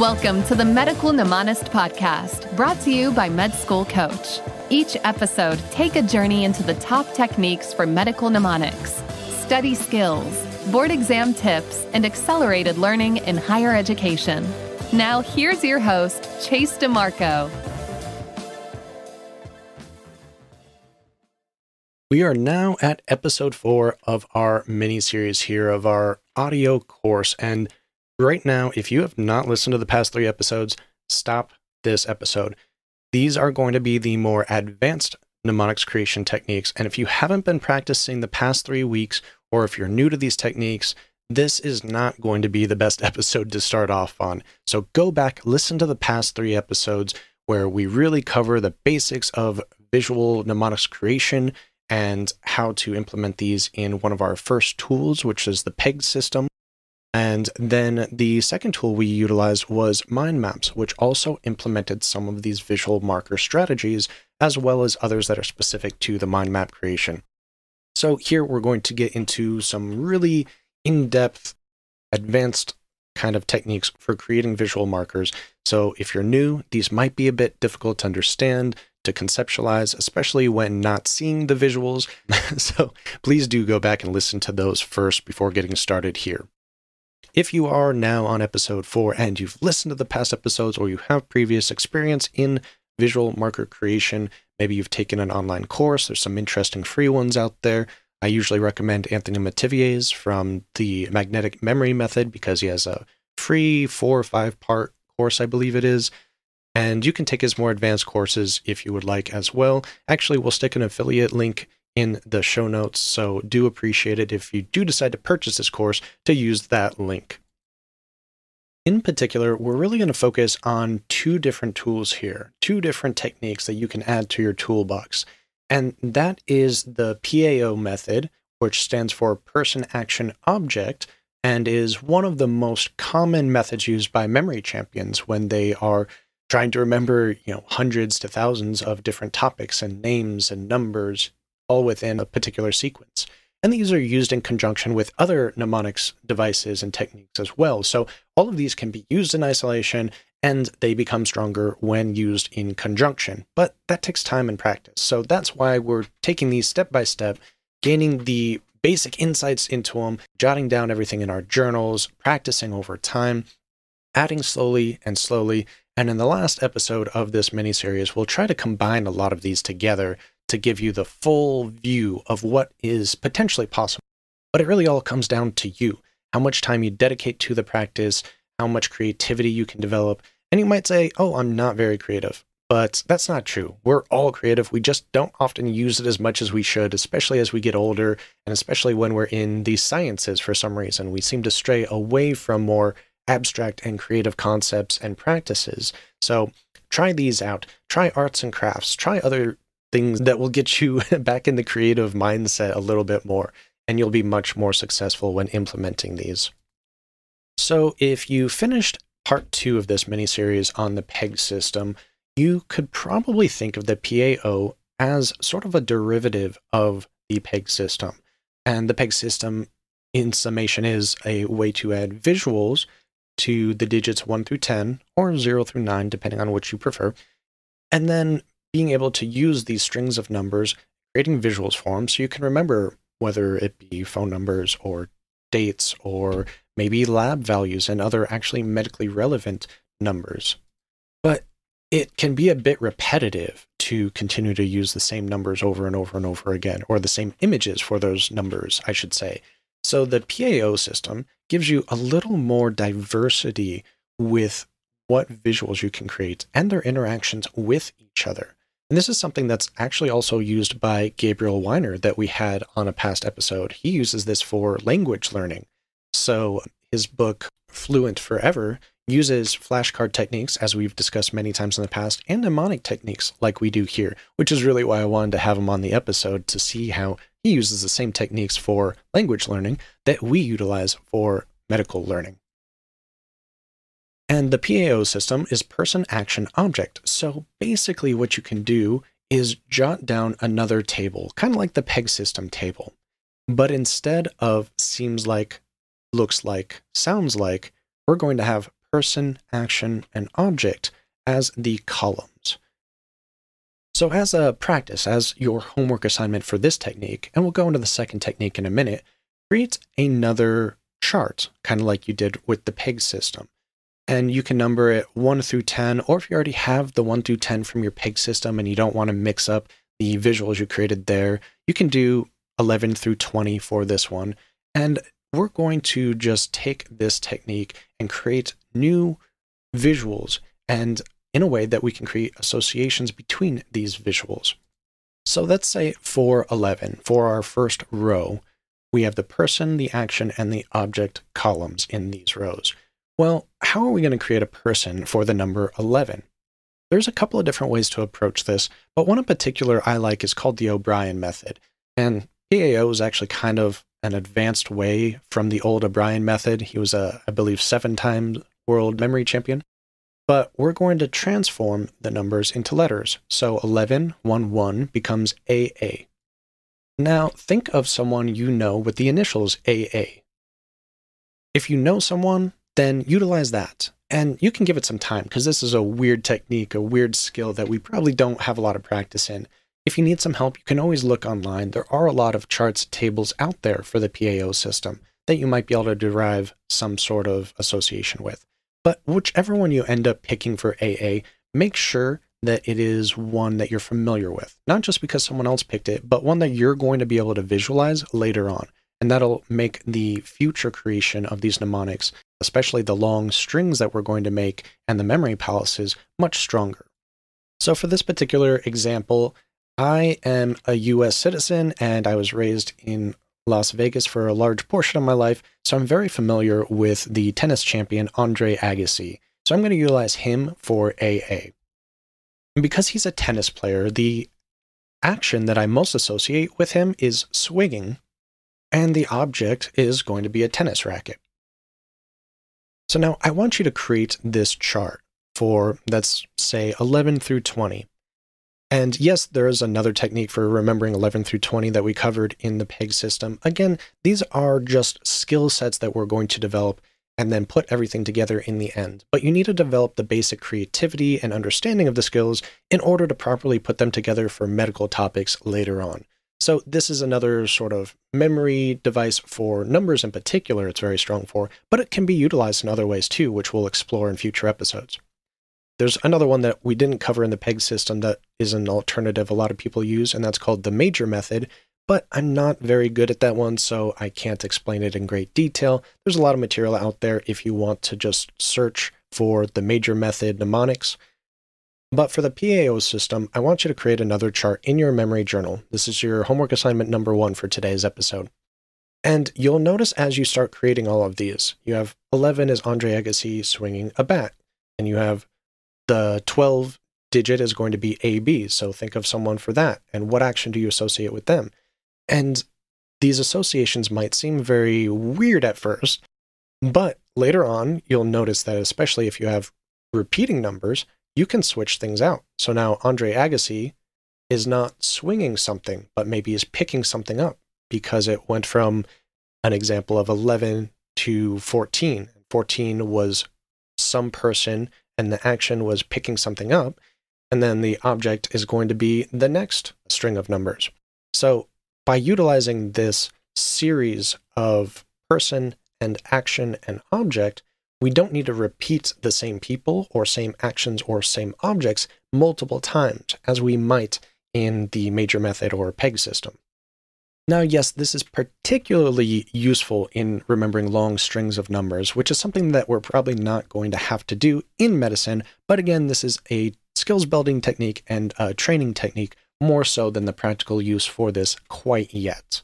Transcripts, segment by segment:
Welcome to the Medical Mnemonist Podcast, brought to you by Med School Coach. Each episode, take a journey into the top techniques for medical mnemonics, study skills, board exam tips, and accelerated learning in higher education. Now, here's your host, Chase DeMarco. We are now at episode four of our mini series here of our audio course. And right now, if you have not listened to the past three episodes, stop this episode. These are going to be the more advanced mnemonics creation techniques. And if you haven't been practicing the past three weeks, or if you're new to these techniques, this is not going to be the best episode to start off on. So go back, listen to the past three episodes where we really cover the basics of visual mnemonics creation and how to implement these in one of our first tools, which is the PEG system. And then the second tool we utilized was mind maps, which also implemented some of these visual marker strategies, as well as others that are specific to the mind map creation. So here we're going to get into some really in-depth, advanced kind of techniques for creating visual markers. So if you're new, these might be a bit difficult to understand, to conceptualize, especially when not seeing the visuals. so please do go back and listen to those first before getting started here. If you are now on episode four and you've listened to the past episodes or you have previous experience in visual marker creation, maybe you've taken an online course, there's some interesting free ones out there. I usually recommend Anthony Mativier's from the magnetic memory method because he has a free four or five part course, I believe it is. And you can take his more advanced courses if you would like as well. Actually, we'll stick an affiliate link in the show notes. So do appreciate it if you do decide to purchase this course to use that link. In particular, we're really going to focus on two different tools here, two different techniques that you can add to your toolbox. And that is the PAO method, which stands for Person Action Object, and is one of the most common methods used by memory champions when they are trying to remember, you know, hundreds to thousands of different topics and names and numbers all within a particular sequence. And these are used in conjunction with other mnemonics devices and techniques as well. So all of these can be used in isolation and they become stronger when used in conjunction. But that takes time and practice. So that's why we're taking these step by step, gaining the basic insights into them, jotting down everything in our journals, practicing over time, adding slowly and slowly. And in the last episode of this mini series, we'll try to combine a lot of these together to give you the full view of what is potentially possible. But it really all comes down to you how much time you dedicate to the practice, how much creativity you can develop. And you might say, oh, I'm not very creative. But that's not true. We're all creative. We just don't often use it as much as we should, especially as we get older and especially when we're in the sciences for some reason. We seem to stray away from more abstract and creative concepts and practices. So try these out. Try arts and crafts. Try other things that will get you back in the creative mindset a little bit more, and you'll be much more successful when implementing these. So, if you finished part two of this mini series on the PEG system, you could probably think of the PAO as sort of a derivative of the PEG system. And the PEG system, in summation, is a way to add visuals to the digits 1 through 10 or 0 through 9, depending on which you prefer, and then being able to use these strings of numbers, creating visuals for them so you can remember whether it be phone numbers or dates or maybe lab values and other actually medically relevant numbers. But it can be a bit repetitive to continue to use the same numbers over and over and over again, or the same images for those numbers, I should say. So the PAO system gives you a little more diversity with what visuals you can create and their interactions with each other. And this is something that's actually also used by Gabriel Weiner that we had on a past episode. He uses this for language learning. So his book, Fluent Forever, uses flashcard techniques, as we've discussed many times in the past, and mnemonic techniques like we do here, which is really why I wanted to have him on the episode to see how he uses the same techniques for language learning that we utilize for medical learning. And the PAO system is person action object. So basically what you can do is jot down another table, kind of like the peg system table. But instead of seems like, looks like, sounds like, we're going to have person, action, and object as the columns. So as a practice, as your homework assignment for this technique, and we'll go into the second technique in a minute, create another chart, kind of like you did with the peg system and you can number it 1 through 10, or if you already have the 1 through 10 from your PEG system and you don't want to mix up the visuals you created there, you can do 11 through 20 for this one. And we're going to just take this technique and create new visuals and in a way that we can create associations between these visuals. So let's say for 11, for our first row, we have the person, the action, and the object columns in these rows. Well, how are we going to create a person for the number 11? There's a couple of different ways to approach this, but one in particular I like is called the O'Brien method. And PAO is actually kind of an advanced way from the old O'Brien method. He was a, I believe, seven time world memory champion. But we're going to transform the numbers into letters. So 11, 1, 1 becomes AA. Now, think of someone you know with the initials AA. If you know someone, then utilize that. And you can give it some time because this is a weird technique, a weird skill that we probably don't have a lot of practice in. If you need some help, you can always look online. There are a lot of charts, tables out there for the PAO system that you might be able to derive some sort of association with. But whichever one you end up picking for AA, make sure that it is one that you're familiar with, not just because someone else picked it, but one that you're going to be able to visualize later on. And that'll make the future creation of these mnemonics, especially the long strings that we're going to make and the memory palaces, much stronger. So for this particular example, I am a US citizen and I was raised in Las Vegas for a large portion of my life, so I'm very familiar with the tennis champion Andre Agassi. So I'm going to utilize him for AA. And because he's a tennis player, the action that I most associate with him is swinging, and the object is going to be a tennis racket. So now I want you to create this chart for, let's say, 11 through 20. And yes, there is another technique for remembering 11 through 20 that we covered in the PEG system. Again, these are just skill sets that we're going to develop and then put everything together in the end. But you need to develop the basic creativity and understanding of the skills in order to properly put them together for medical topics later on. So this is another sort of memory device for numbers in particular it's very strong for, but it can be utilized in other ways too, which we'll explore in future episodes. There's another one that we didn't cover in the PEG system that is an alternative a lot of people use, and that's called the major method, but I'm not very good at that one, so I can't explain it in great detail. There's a lot of material out there if you want to just search for the major method mnemonics. But for the PAO system, I want you to create another chart in your memory journal. This is your homework assignment number one for today's episode. And you'll notice as you start creating all of these, you have 11 is Andre Agassi swinging a bat, and you have the 12 digit is going to be AB. So think of someone for that. And what action do you associate with them? And these associations might seem very weird at first, but later on, you'll notice that, especially if you have repeating numbers, you can switch things out. So now Andre Agassi is not swinging something, but maybe is picking something up because it went from an example of 11 to 14. 14 was some person and the action was picking something up. And then the object is going to be the next string of numbers. So by utilizing this series of person and action and object, we don't need to repeat the same people or same actions or same objects multiple times as we might in the major method or PEG system. Now, yes, this is particularly useful in remembering long strings of numbers, which is something that we're probably not going to have to do in medicine. But again, this is a skills building technique and a training technique more so than the practical use for this quite yet.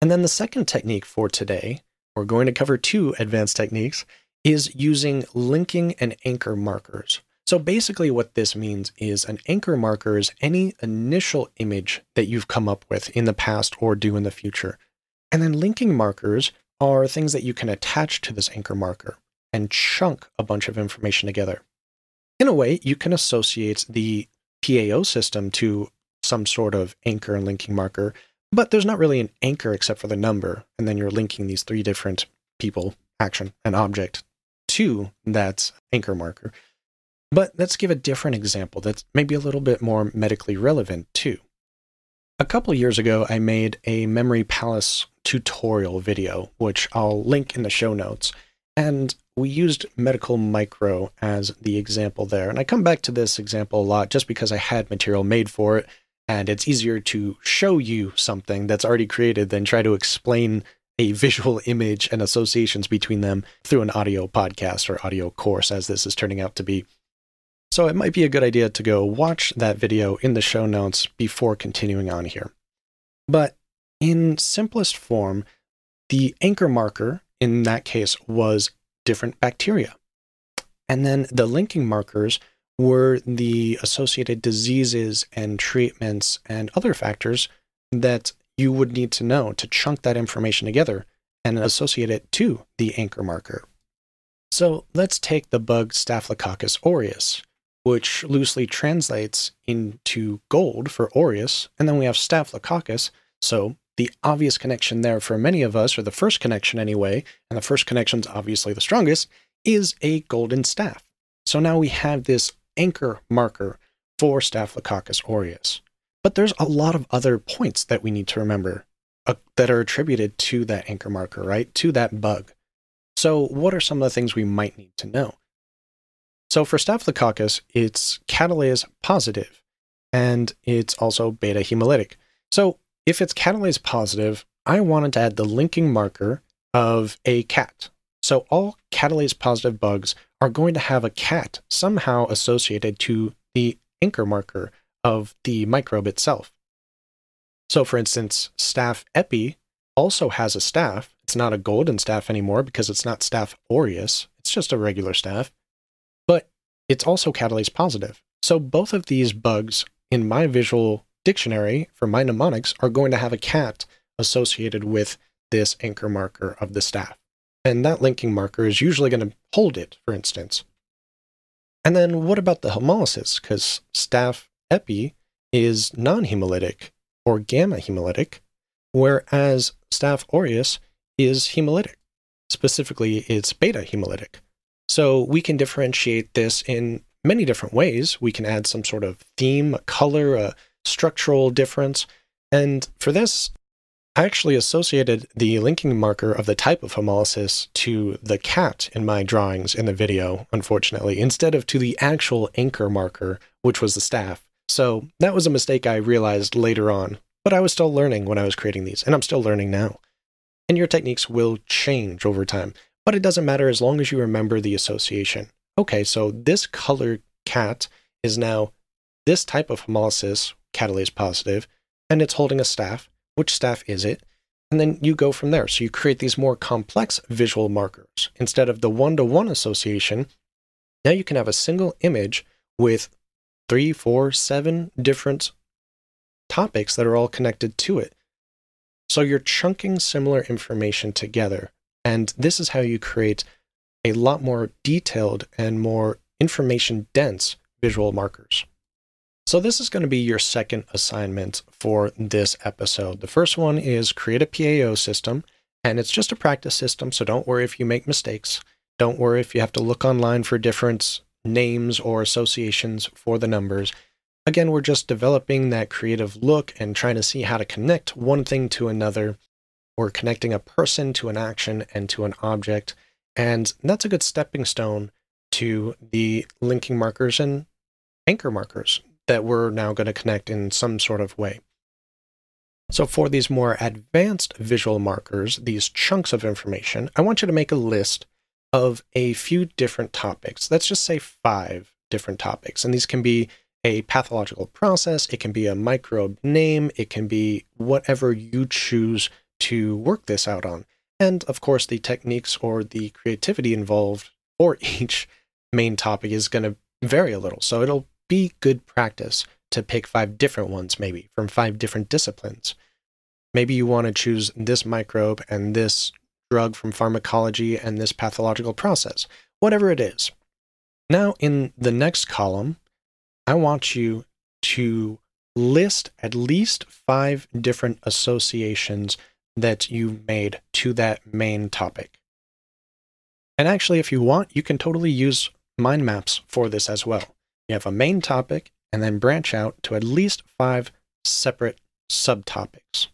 And then the second technique for today we're going to cover two advanced techniques, is using linking and anchor markers. So basically what this means is an anchor marker is any initial image that you've come up with in the past or do in the future. And then linking markers are things that you can attach to this anchor marker and chunk a bunch of information together. In a way, you can associate the PAO system to some sort of anchor and linking marker but there's not really an anchor except for the number. And then you're linking these three different people, action, and object to that anchor marker. But let's give a different example that's maybe a little bit more medically relevant too. A couple years ago, I made a Memory Palace tutorial video, which I'll link in the show notes. And we used Medical Micro as the example there. And I come back to this example a lot just because I had material made for it and it's easier to show you something that's already created than try to explain a visual image and associations between them through an audio podcast or audio course, as this is turning out to be. So it might be a good idea to go watch that video in the show notes before continuing on here. But in simplest form, the anchor marker in that case was different bacteria. And then the linking markers were the associated diseases and treatments and other factors that you would need to know to chunk that information together and associate it to the anchor marker. So let's take the bug Staphylococcus aureus, which loosely translates into gold for aureus, and then we have Staphylococcus, so the obvious connection there for many of us, or the first connection anyway, and the first connection's obviously the strongest, is a golden staff. So now we have this anchor marker for Staphylococcus aureus. But there's a lot of other points that we need to remember uh, that are attributed to that anchor marker, right? To that bug. So, what are some of the things we might need to know? So, for Staphylococcus, it's catalase positive and it's also beta hemolytic. So, if it's catalase positive, I wanted to add the linking marker of a cat, so all catalase positive bugs are going to have a cat somehow associated to the anchor marker of the microbe itself. So for instance, staph epi also has a staff. It's not a golden staff anymore because it's not staph aureus. It's just a regular staff, but it's also catalase positive. So both of these bugs in my visual dictionary for my mnemonics are going to have a cat associated with this anchor marker of the staff and that linking marker is usually going to hold it, for instance. And then what about the hemolysis? Because staph epi is non-hemolytic or gamma hemolytic, whereas staph aureus is hemolytic. Specifically, it's beta hemolytic. So we can differentiate this in many different ways. We can add some sort of theme, a color, a structural difference. And for this, I actually associated the linking marker of the type of hemolysis to the cat in my drawings in the video, unfortunately, instead of to the actual anchor marker, which was the staff. So that was a mistake I realized later on, but I was still learning when I was creating these, and I'm still learning now. And your techniques will change over time, but it doesn't matter as long as you remember the association. Okay, so this color cat is now this type of hemolysis, catalase positive, and it's holding a staff which staff is it, and then you go from there. So you create these more complex visual markers. Instead of the one to one association, now you can have a single image with three, four, seven different topics that are all connected to it. So you're chunking similar information together. And this is how you create a lot more detailed and more information dense visual markers. So this is going to be your second assignment for this episode. The first one is create a PAO system, and it's just a practice system, so don't worry if you make mistakes. Don't worry if you have to look online for different names or associations for the numbers. Again, we're just developing that creative look and trying to see how to connect one thing to another. We're connecting a person to an action and to an object. And that's a good stepping stone to the linking markers and anchor markers that we're now going to connect in some sort of way. So for these more advanced visual markers, these chunks of information, I want you to make a list of a few different topics. Let's just say five different topics. And these can be a pathological process, it can be a microbe name, it can be whatever you choose to work this out on. And of course, the techniques or the creativity involved for each main topic is going to vary a little. So it'll be good practice to pick five different ones, maybe from five different disciplines. Maybe you want to choose this microbe and this drug from pharmacology and this pathological process, whatever it is. Now, in the next column, I want you to list at least five different associations that you made to that main topic. And actually, if you want, you can totally use mind maps for this as well. You have a main topic and then branch out to at least five separate subtopics.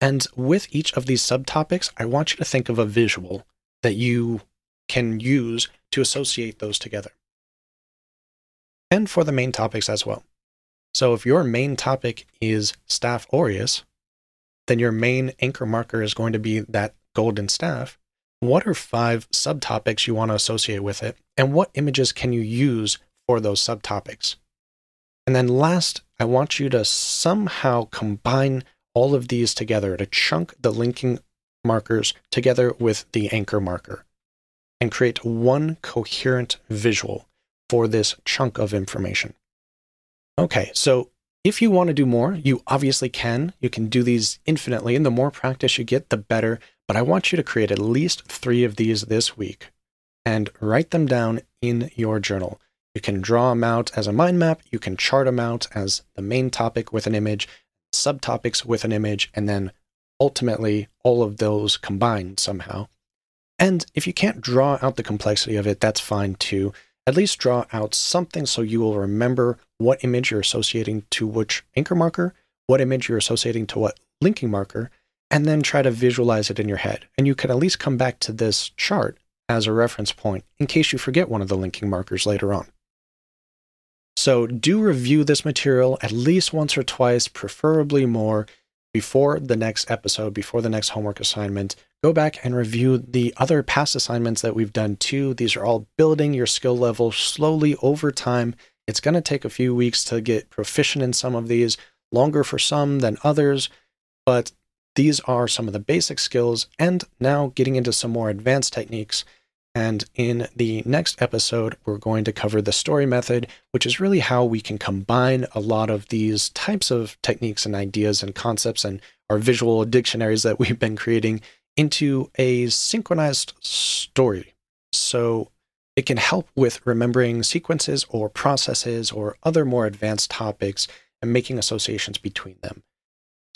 And with each of these subtopics, I want you to think of a visual that you can use to associate those together. And for the main topics as well. So if your main topic is staff aureus, then your main anchor marker is going to be that golden staff. What are five subtopics you want to associate with it? And what images can you use for those subtopics. And then last, I want you to somehow combine all of these together to chunk the linking markers together with the anchor marker and create one coherent visual for this chunk of information. Okay, so if you want to do more, you obviously can. You can do these infinitely, and the more practice you get, the better. But I want you to create at least three of these this week and write them down in your journal. You can draw them out as a mind map. You can chart them out as the main topic with an image, subtopics with an image, and then ultimately all of those combined somehow. And if you can't draw out the complexity of it, that's fine too. At least draw out something so you will remember what image you're associating to which anchor marker, what image you're associating to what linking marker, and then try to visualize it in your head. And you can at least come back to this chart as a reference point in case you forget one of the linking markers later on. So do review this material at least once or twice, preferably more, before the next episode, before the next homework assignment. Go back and review the other past assignments that we've done too. These are all building your skill level slowly over time. It's going to take a few weeks to get proficient in some of these, longer for some than others, but these are some of the basic skills and now getting into some more advanced techniques and in the next episode, we're going to cover the story method, which is really how we can combine a lot of these types of techniques and ideas and concepts and our visual dictionaries that we've been creating into a synchronized story. So it can help with remembering sequences or processes or other more advanced topics and making associations between them.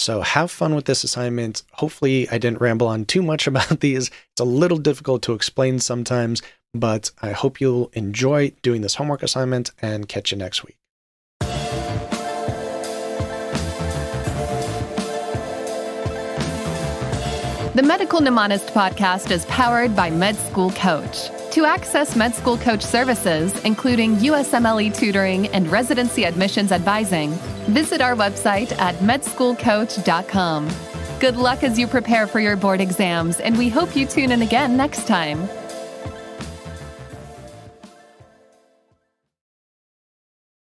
So have fun with this assignment. Hopefully I didn't ramble on too much about these. It's a little difficult to explain sometimes, but I hope you'll enjoy doing this homework assignment and catch you next week. The Medical Mnemonist podcast is powered by Med School Coach. To access med school coach services, including USMLE tutoring and residency admissions advising, visit our website at medschoolcoach.com. Good luck as you prepare for your board exams, and we hope you tune in again next time.